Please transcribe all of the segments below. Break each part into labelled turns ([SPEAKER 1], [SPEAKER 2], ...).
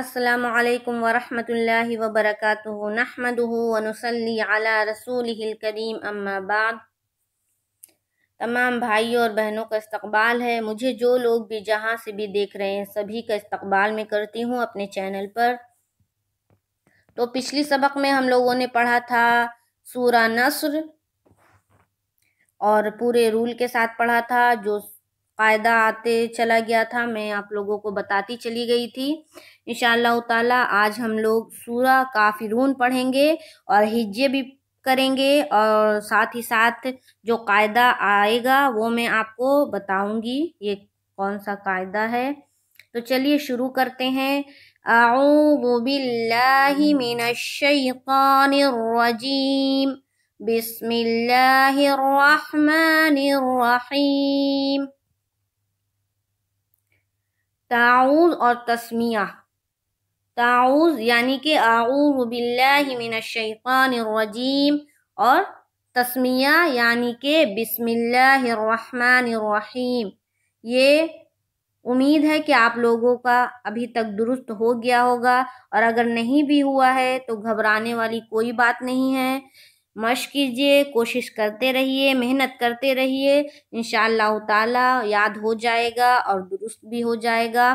[SPEAKER 1] असलकम वरहमल वबरक नहमदली अम्मा अम्माबाद तमाम भाई और बहनों का इस्तबाल है मुझे जो लोग भी जहाँ से भी देख रहे हैं सभी का इस्तकबाल में करती हूँ अपने चैनल पर तो पिछली सबक में हम लोगों ने पढ़ा था सूरा नसर और पूरे रूल के साथ पढ़ा था जो फ़ायदा आते चला गया था मैं आप लोगों को बताती चली गई थी इन ताला आज हम लोग सूरा काफिरून पढ़ेंगे और हिज्जे भी करेंगे और साथ ही साथ जो कायदा आएगा वो मैं आपको बताऊंगी ये कौन सा कायदा है तो चलिए शुरू करते हैं बिस्मिल्लाहिर्रहमानिर्रहीम ताउज़ और तस्मिया ताउज़ यानी कि आऊबिल्लाशैफ़ानरजीम और तस्मिया यानी कि बिसमीम ये उम्मीद है कि आप लोगों का अभी तक दुरुस्त हो गया होगा और अगर नहीं भी हुआ है तो घबराने वाली कोई बात नहीं है मश कीजिए कोशिश करते रहिए मेहनत करते रहिए इन ताला याद हो जाएगा और दुरुस्त भी हो जाएगा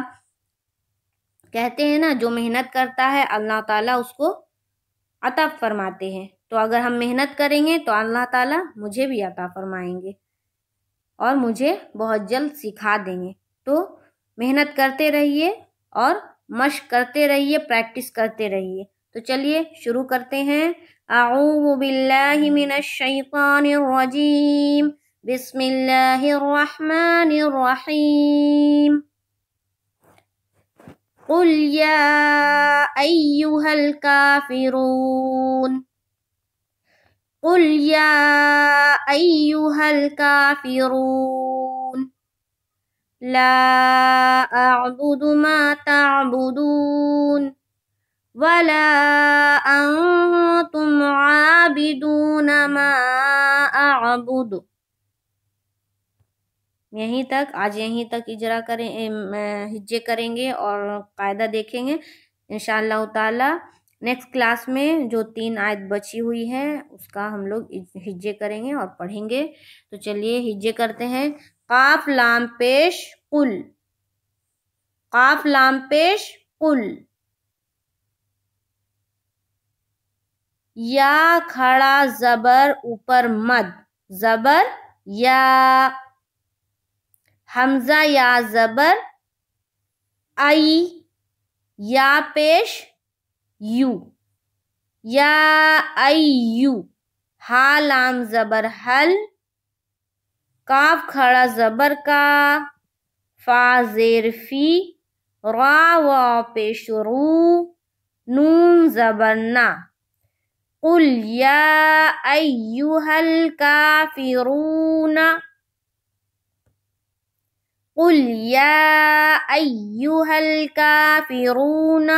[SPEAKER 1] कहते हैं ना जो मेहनत करता है अल्लाह ताला उसको अता फरमाते हैं तो अगर हम मेहनत करेंगे तो अल्लाह ताला मुझे भी अता फरमाएंगे और मुझे बहुत जल्द सिखा देंगे तो मेहनत करते रहिए और मश करते रहिए प्रैक्टिस करते रहिए तो चलिए शुरू करते हैं आऊबिल्लाशैतानरजीम बिस्मिल्लाहिर्रहमानिर्रहीम قل يا أيها الكافرون قل يا أيها الكافرون لا أعبد ما تعبدون ولا أنتم عابدون ما أعبد यहीं तक आज यहीं तक इजरा करें हिज्जे करेंगे और कायदा देखेंगे इन ताला नेक्स्ट क्लास में जो तीन आयत बची हुई है उसका हम लोग हिज्जे करेंगे और पढ़ेंगे तो चलिए हिज्जे करते हैं काफ लाम पेश कुल काफ लाम पेश कुल या खड़ा जबर ऊपर मद जबर या हमजा या जबर आई या पेश यू या आई यू हा लाम जबर हल काफ खड़ा जबर का फा जेर फी रा व पेश रू नून जबर ना قل يا أيها الكافرون قل يا أيها الكافرون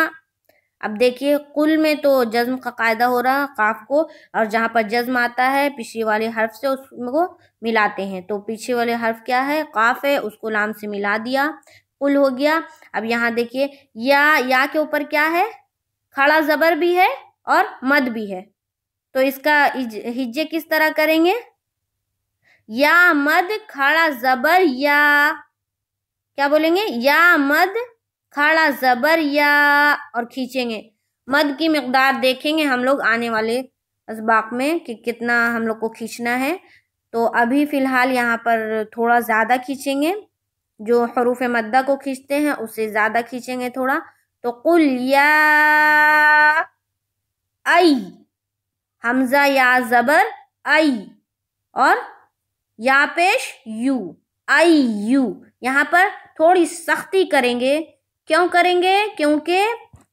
[SPEAKER 1] अब देखिए कुल में तो जज्म का कायदा हो रहा है काफ को और जहाँ पर जज्म आता है पीछे वाले हर्फ से उसको मिलाते हैं तो पीछे वाले हर्फ क्या है काफ है उसको लाम से मिला दिया कुल हो गया अब यहाँ देखिए या या के ऊपर क्या है खड़ा ज़बर भी है और मद भी है तो इसका हिज्जे किस तरह करेंगे या मद खड़ा जबर या क्या बोलेंगे या मद खड़ा जबर या और खींचेंगे मद की मकदार देखेंगे हम लोग आने वाले इसबाक में कि कितना हम लोग को खींचना है तो अभी फ़िलहाल यहाँ पर थोड़ा ज़्यादा खींचेंगे जो हरूफ मद्दा को खींचते हैं उससे ज़्यादा खींचेंगे थोड़ा तो कुल या आई हमजा या जबर आई और या पेश यू आई यू यहाँ पर थोड़ी सख्ती करेंगे क्यों करेंगे क्योंकि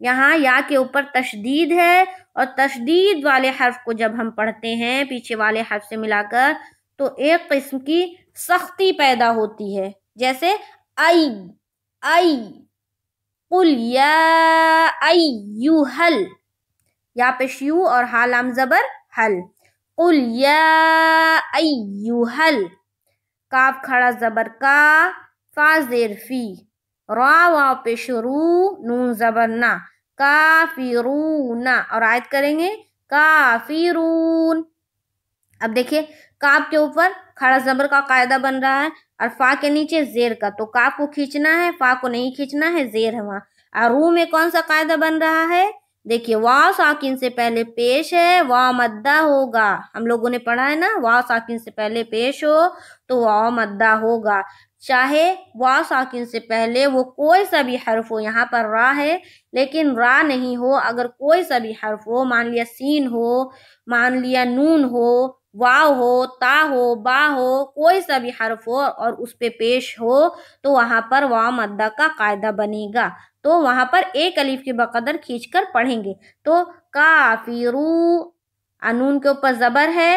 [SPEAKER 1] यहाँ या के ऊपर तशदीद है और तशदीद वाले हर्फ को जब हम पढ़ते हैं पीछे वाले हर्फ से मिलाकर तो एक किस्म की सख्ती पैदा होती है जैसे आई आई कुल या आई यू हल यहाँ पे शू और हालाम जबर हल कुल हल काफ खड़ा जबर का फा जेर फी रा पे शुरू नून जबर ना काफिरूना और आयत करेंगे काफिरून अब देखिए काप के ऊपर खड़ा जबर का कायदा बन रहा है और फा के नीचे जेर का तो काप को खींचना है फा को नहीं खींचना है जेर है और रू में कौन सा कायदा बन रहा है देखिए वाव साकिन से पहले पेश है वाह मद्दा होगा हम लोगों ने पढ़ा है ना वाव साकिन से पहले पेश हो तो वाव मद्दा होगा चाहे वा साकिन से पहले वो कोई सा भी हर्फ हो यहाँ पर रा है लेकिन रा नहीं हो अगर कोई सा भी हर्फ हो मान लिया सीन हो मान लिया नून हो वाव हो ता हो बा हो कोई सा भी हर्फ हो और उस पर पे पेश हो तो वहाँ पर वा मद्दा का कायदा बनेगा तो वहाँ पर एक अलीफ की बकदर खींच कर पढ़ेंगे तो काफिरू अनून के ऊपर ज़बर है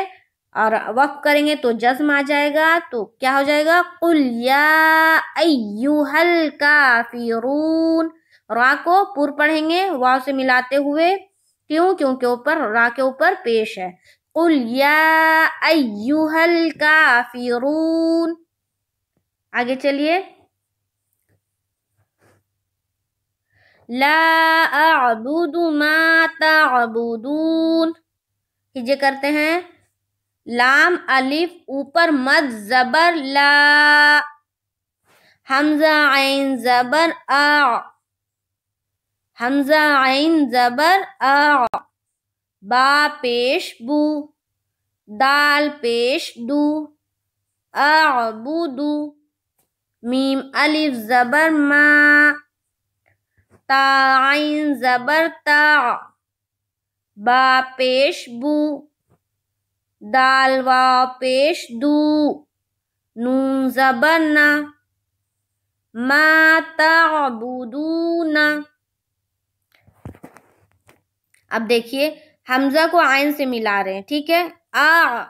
[SPEAKER 1] और वक्फ करेंगे तो जज्म आ जाएगा तो क्या हो जाएगा कुल याहल काफिरून रा को पुर पढ़ेंगे वाव से मिलाते हुए क्यों क्योंकि ऊपर रा के ऊपर पेश है कुल याहल काफिरून आगे चलिए ला माता अबूदून कीजिए करते हैं लाम अलिफ ऊपर मद जबर ला हमजा आइन जबर आ हमजा आइन जबर आ बा पेश बू दाल पेश दू दू मीम अलिफ जबर मा आइन जबर ता बा पेश बू दाल वा पेश दू नून जबन माता तबूदूना अब देखिए हमजा को आयन से मिला रहे हैं ठीक है आ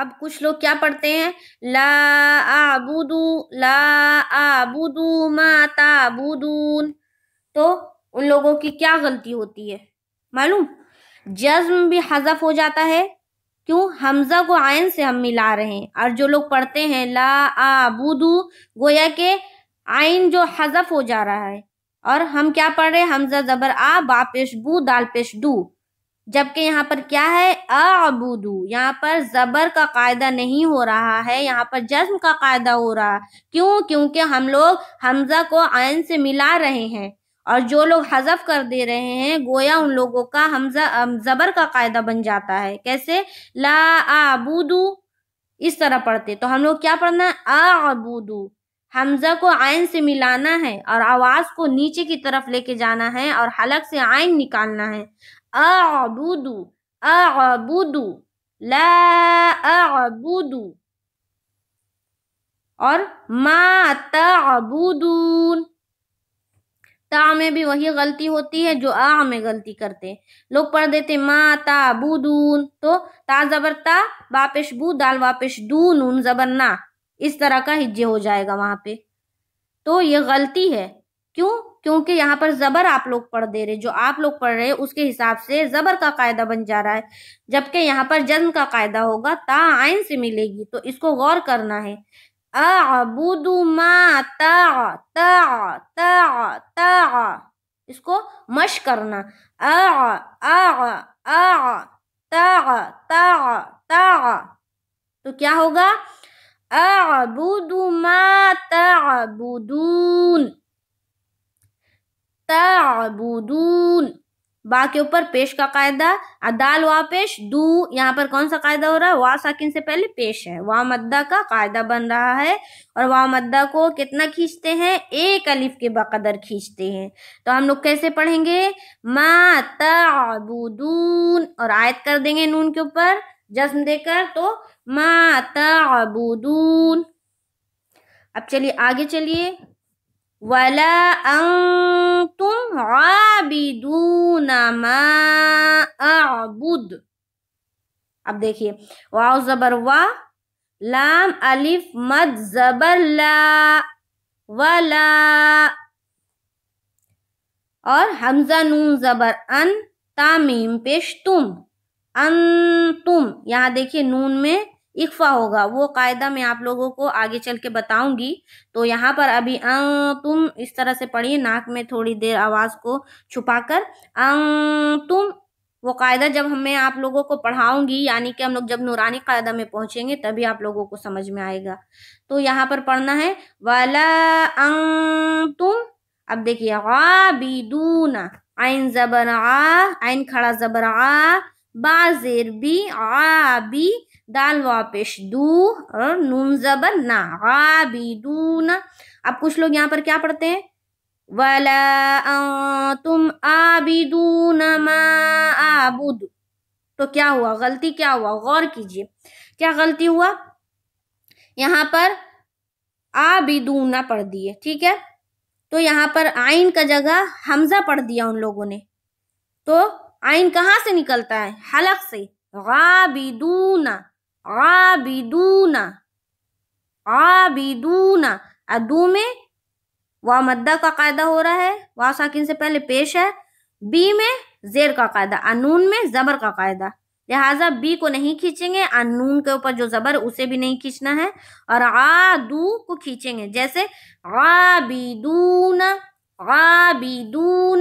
[SPEAKER 1] अब कुछ लोग क्या पढ़ते हैं ला आबुदू ला आबुदू माता बुदून तो उन लोगों की क्या गलती होती है मालूम जज्म भी हजफ हो जाता है क्यों हमजा को आयन से हम मिला रहे हैं और जो लोग पढ़ते हैं ला आबूदू गोया के आयन जो हजफ हो जा रहा है और हम क्या पढ़ रहे हैं हमजा जबर आ बापेश बू दाल पेश डू जबकि यहाँ पर क्या है अबूदू यहाँ पर ज़बर का कायदा नहीं हो रहा है यहाँ पर जज्म का कायदा हो रहा क्यों क्योंकि हम लोग हमजा को आयन से मिला रहे हैं और जो लोग हजफ कर दे रहे हैं गोया उन लोगों का हमजा जबर का कायदा बन जाता है कैसे ला आबूदू इस तरह पढ़ते तो हम लोग क्या पढ़ना है आबूदू हमजा को आयन से मिलाना है और आवाज को नीचे की तरफ लेके जाना है और हलक से आयन निकालना है आबूदू आबूदू ला आबूदू और मा तबूदून ता में भी वही गलती होती है जो आ में गलती करते लोग पढ़ देते माँ ता दून तो ता जबर ता वापिश बू दाल वापिश दू नून जबर ना इस तरह का हिज्जे हो जाएगा वहाँ पे तो ये गलती है क्यों क्योंकि यहाँ पर ज़बर आप लोग पढ़ दे रहे जो आप लोग पढ़ रहे उसके हिसाब से ज़बर का कायदा बन जा रहा है जबकि यहाँ पर जन्म का कायदा होगा ता आयन से मिलेगी तो इसको गौर करना है अबुद मा ता ता ता ता इसको मश करना आ आ आ ता ता ता तो क्या होगा अबुद मा ताबुदून ताबुदून बा के ऊपर पेश का कायदा अदाल वा पेश दू यहाँ पर कौन सा कायदा हो रहा है वा साकिन से पहले पेश है वा मद्दा का कायदा बन रहा है और वा मद्दा को कितना खींचते हैं एक अलिफ के बकदर खींचते हैं तो हम लोग कैसे पढ़ेंगे मा तबूदून और आयत कर देंगे नून के ऊपर जश्न देकर तो मा तबूदून अब चलिए आगे चलिए वला अंग अब देखिए वाव जबर वा लाम अलिफ मद जबर ला वला और हमजा नून जबर अन तामीम पेश तुम अन तुम यहाँ देखिए नून में इकफा होगा वो कायदा मैं आप लोगों को आगे चल के बताऊंगी तो यहाँ पर अभी अं तुम इस तरह से पढ़िए नाक में थोड़ी देर आवाज़ को छुपाकर कर अं तुम वो कायदा जब हमें आप लोगों को पढ़ाऊंगी यानी कि हम लोग जब नूरानी कायदा में पहुंचेंगे तभी आप लोगों को समझ में आएगा तो यहाँ पर पढ़ना है वाला अंग तुम अब देखिए आइन जबर आइन खड़ा जबर आ बाजेर बी आबी दाल वापिश दू और नून जबर ना गाबिदूना अब कुछ लोग यहाँ पर क्या पढ़ते हैं वला तुम तो क्या हुआ गलती क्या हुआ गौर कीजिए क्या गलती हुआ यहाँ पर आबिदूना पढ़ दिए ठीक है तो यहाँ पर आइन का जगह हमजा पढ़ दिया उन लोगों ने तो आइन कहाँ से निकलता है हलक से गाबिदूना आबिदूना आबिदूना अदू में वाह मद्दा का कायदा हो रहा है वाह साकिन से पहले पेश है बी में जेर का कायदा अनून में जबर का कायदा लिहाजा बी को नहीं खींचेंगे अनून के ऊपर जो जबर उसे भी नहीं खींचना है और दू को खींचेंगे जैसे दू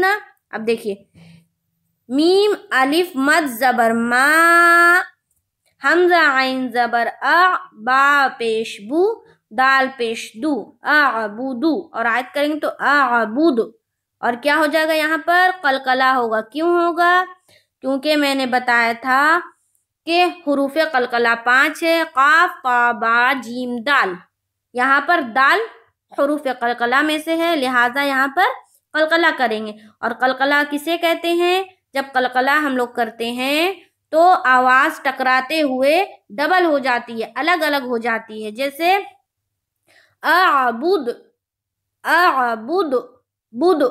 [SPEAKER 1] न अब देखिए मीम अलिफ मद जबर मा हमजा आइन जबर अ बा पेशबू दाल पेश दू आबूदू और आयत करेंगे तो आबूद और क्या हो जाएगा यहाँ पर कलकला होगा क्यों होगा क्योंकि मैंने बताया था कि हरूफ कलकला पाँच है काफ काबा जीम दाल यहाँ पर दाल हरूफ कलकला में से है लिहाजा यहाँ पर कलकला करेंगे और कलकला किसे कहते हैं जब कलकला हम लोग करते हैं तो आवाज़ टकराते हुए डबल हो जाती है अलग अलग हो जाती है जैसे أعبد أعبد बुद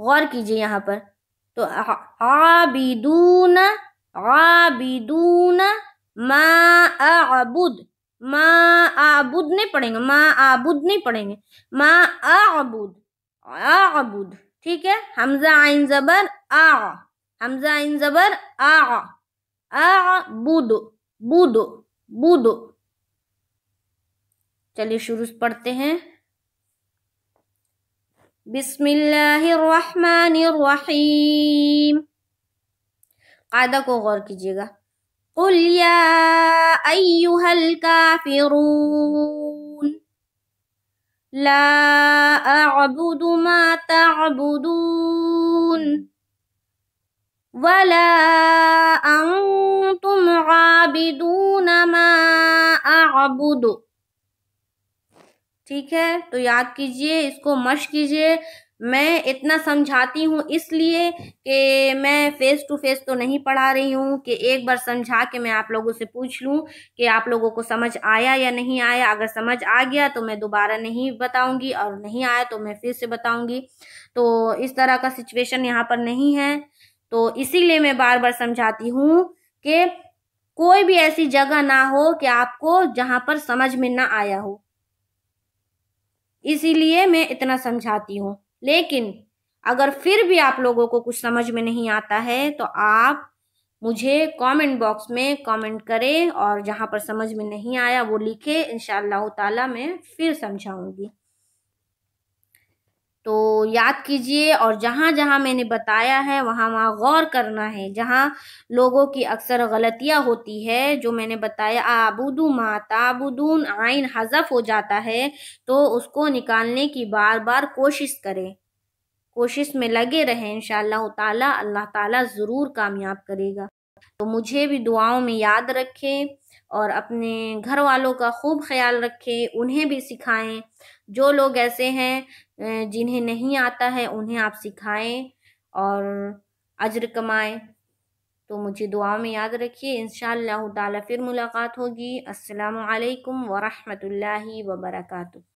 [SPEAKER 1] गौर कीजिए यहाँ पर तो आबिदून आबिदून मा आबुद मा आबुद नहीं पढ़ेंगे मा आबुद नहीं पढ़ेंगे मा आबुद आबुद ठीक है हमजा आइन जबर आ हमजा आइन जबर आ आ बुद बुद बुद चलिए शुरू पढ़ते हैं قاعده کو غور کیجئے گا قل يا أيها الكافرون لا أعبد ما تعبدون ولا أنتم عابدون ما أعبد ठीक है तो याद कीजिए इसको मश कीजिए मैं इतना समझाती हूँ इसलिए कि मैं फ़ेस टू फेस तो नहीं पढ़ा रही हूँ कि एक बार समझा के मैं आप लोगों से पूछ लूँ कि आप लोगों को समझ आया या नहीं आया अगर समझ आ गया तो मैं दोबारा नहीं बताऊँगी और नहीं आया तो मैं फिर से बताऊँगी तो इस तरह का सिचुएशन यहाँ पर नहीं है तो इसीलिए मैं बार बार समझाती हूँ कि कोई भी ऐसी जगह ना हो कि आपको जहाँ पर समझ में ना आया हो इसीलिए मैं इतना समझाती हूँ लेकिन अगर फिर भी आप लोगों को कुछ समझ में नहीं आता है तो आप मुझे कमेंट बॉक्स में कमेंट करें और जहाँ पर समझ में नहीं आया वो लिखे इन ताला मैं फिर समझाऊँगी तो याद कीजिए और जहाँ जहाँ मैंने बताया है वहाँ वहाँ गौर करना है जहाँ लोगों की अक्सर गलतियाँ होती है जो मैंने बताया आबुदू माताबुदून आइन हजफ हो जाता है तो उसको निकालने की बार बार कोशिश करें कोशिश में लगे रहें इन ताला अल्लाह ताला ज़रूर कामयाब करेगा तो मुझे भी दुआओं में याद रखें और अपने घर वालों का खूब ख्याल रखें उन्हें भी सिखाएं जो लोग ऐसे हैं जिन्हें नहीं आता है उन्हें आप सिखाएं और अजर कमाएं तो मुझे दुआ में याद रखिए इन ताला फिर मुलाकात होगी अस्सलाम वालेकुम वरहमतुल्लाहि